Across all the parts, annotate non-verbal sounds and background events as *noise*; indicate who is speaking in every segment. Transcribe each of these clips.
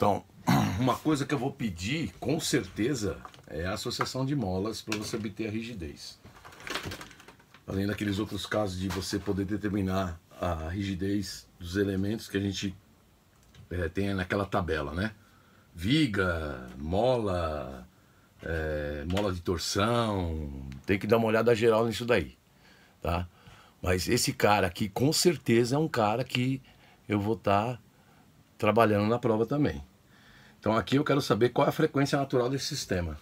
Speaker 1: Então, *clears throat* uma coisa que eu vou pedir, com certeza, é a associação de molas para você obter a rigidez. Além daqueles outros casos de você poder determinar a rigidez dos elementos que a gente é, tem naquela tabela, né? Viga, mola, é, mola de torção, tem que dar uma olhada geral nisso daí, tá? Mas esse cara aqui, com certeza, é um cara que eu vou estar tá trabalhando na prova também. Então aqui eu quero saber qual é a frequência natural desse sistema,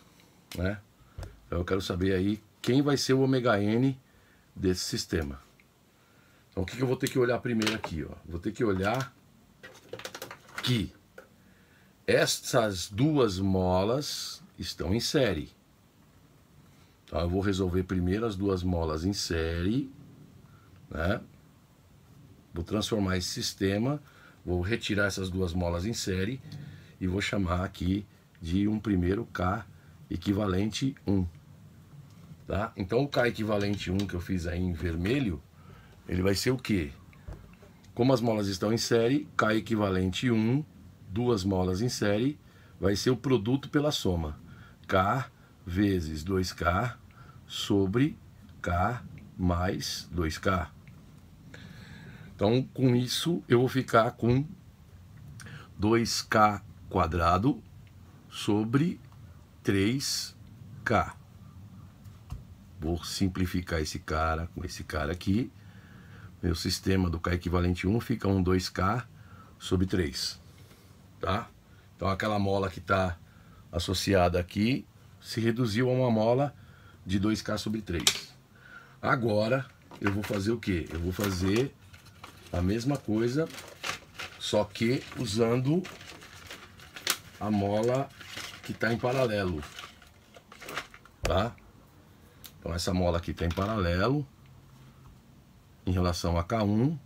Speaker 1: né? Então, eu quero saber aí quem vai ser o ômega n desse sistema. Então o que, que eu vou ter que olhar primeiro aqui, ó? Vou ter que olhar que essas duas molas estão em série. Então eu vou resolver primeiro as duas molas em série, né? Vou transformar esse sistema, vou retirar essas duas molas em série e vou chamar aqui de um primeiro K equivalente 1. Tá? Então o K equivalente 1 que eu fiz aí em vermelho, ele vai ser o quê? Como as molas estão em série, K equivalente 1, duas molas em série, vai ser o produto pela soma. K vezes 2K sobre K mais 2K. Então, com isso, eu vou ficar com 2K quadrado sobre 3K. Vou simplificar esse cara com esse cara aqui. Meu sistema do K equivalente 1 fica 1, 2K sobre 3. Tá? Então aquela mola que está associada aqui se reduziu a uma mola de 2K sobre 3. Agora eu vou fazer o que? Eu vou fazer a mesma coisa, só que usando a mola que está em paralelo, tá? Então essa mola aqui está em paralelo em relação a K1.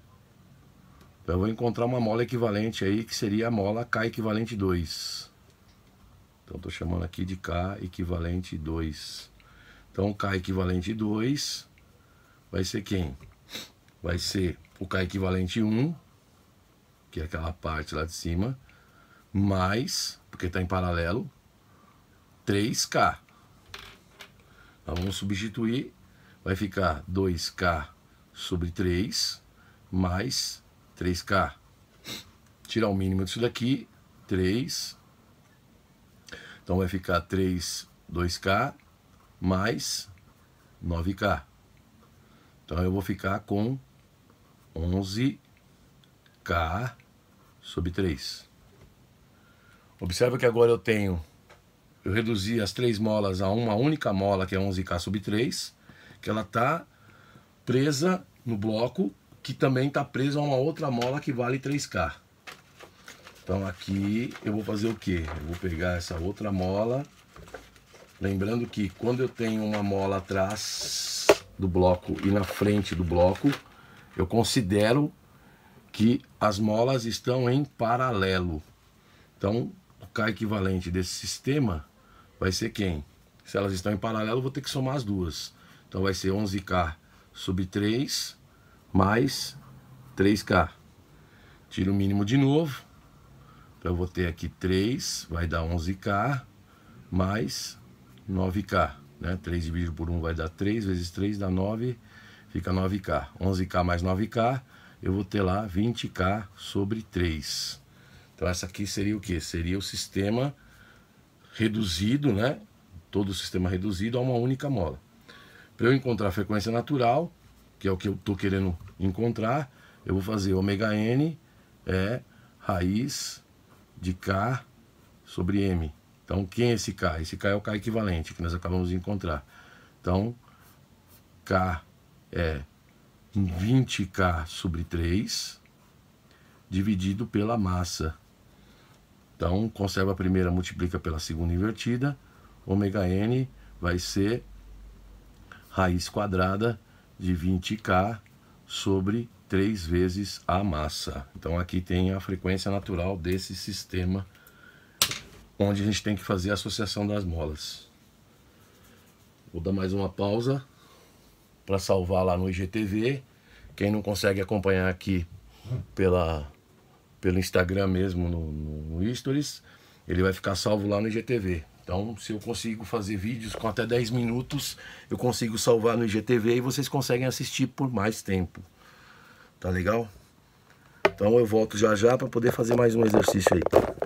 Speaker 1: Então eu vou encontrar uma mola equivalente aí, que seria a mola K equivalente 2. Então estou chamando aqui de K equivalente 2. Então K equivalente 2 vai ser quem? Vai ser o K equivalente 1, que é aquela parte lá de cima, mais, porque está em paralelo, 3K. Então, vamos substituir, vai ficar 2K sobre 3 mais 3K. Tirar o mínimo disso daqui, 3. Então vai ficar 3, 2K mais 9K. Então eu vou ficar com 11K sobre 3. Observa que agora eu tenho, eu reduzi as três molas a uma única mola, que é 11K sub 3, que ela está presa no bloco, que também está presa a uma outra mola que vale 3K. Então aqui eu vou fazer o quê? Eu vou pegar essa outra mola, lembrando que quando eu tenho uma mola atrás do bloco e na frente do bloco, eu considero que as molas estão em paralelo. Então, K equivalente desse sistema vai ser quem? Se elas estão em paralelo, eu vou ter que somar as duas. Então vai ser 11K sub 3 mais 3K. Tiro o mínimo de novo. Então eu vou ter aqui 3, vai dar 11K mais 9K. Né? 3 dividido por 1 vai dar 3, vezes 3 dá 9, fica 9K. 11K mais 9K, eu vou ter lá 20K sobre 3. Então essa aqui seria o que? Seria o sistema reduzido, né? Todo o sistema reduzido a uma única mola. Para eu encontrar a frequência natural, que é o que eu estou querendo encontrar, eu vou fazer ômega n é raiz de k sobre m. Então quem é esse k? Esse k é o k equivalente que nós acabamos de encontrar. Então k é 20k sobre 3 dividido pela massa então, conserva a primeira, multiplica pela segunda invertida. Ômega n vai ser raiz quadrada de 20k sobre 3 vezes a massa. Então, aqui tem a frequência natural desse sistema, onde a gente tem que fazer a associação das molas. Vou dar mais uma pausa para salvar lá no IGTV. Quem não consegue acompanhar aqui pela pelo Instagram mesmo, no, no Stories, ele vai ficar salvo lá no IGTV. Então, se eu consigo fazer vídeos com até 10 minutos, eu consigo salvar no IGTV e vocês conseguem assistir por mais tempo. Tá legal? Então eu volto já já para poder fazer mais um exercício aí.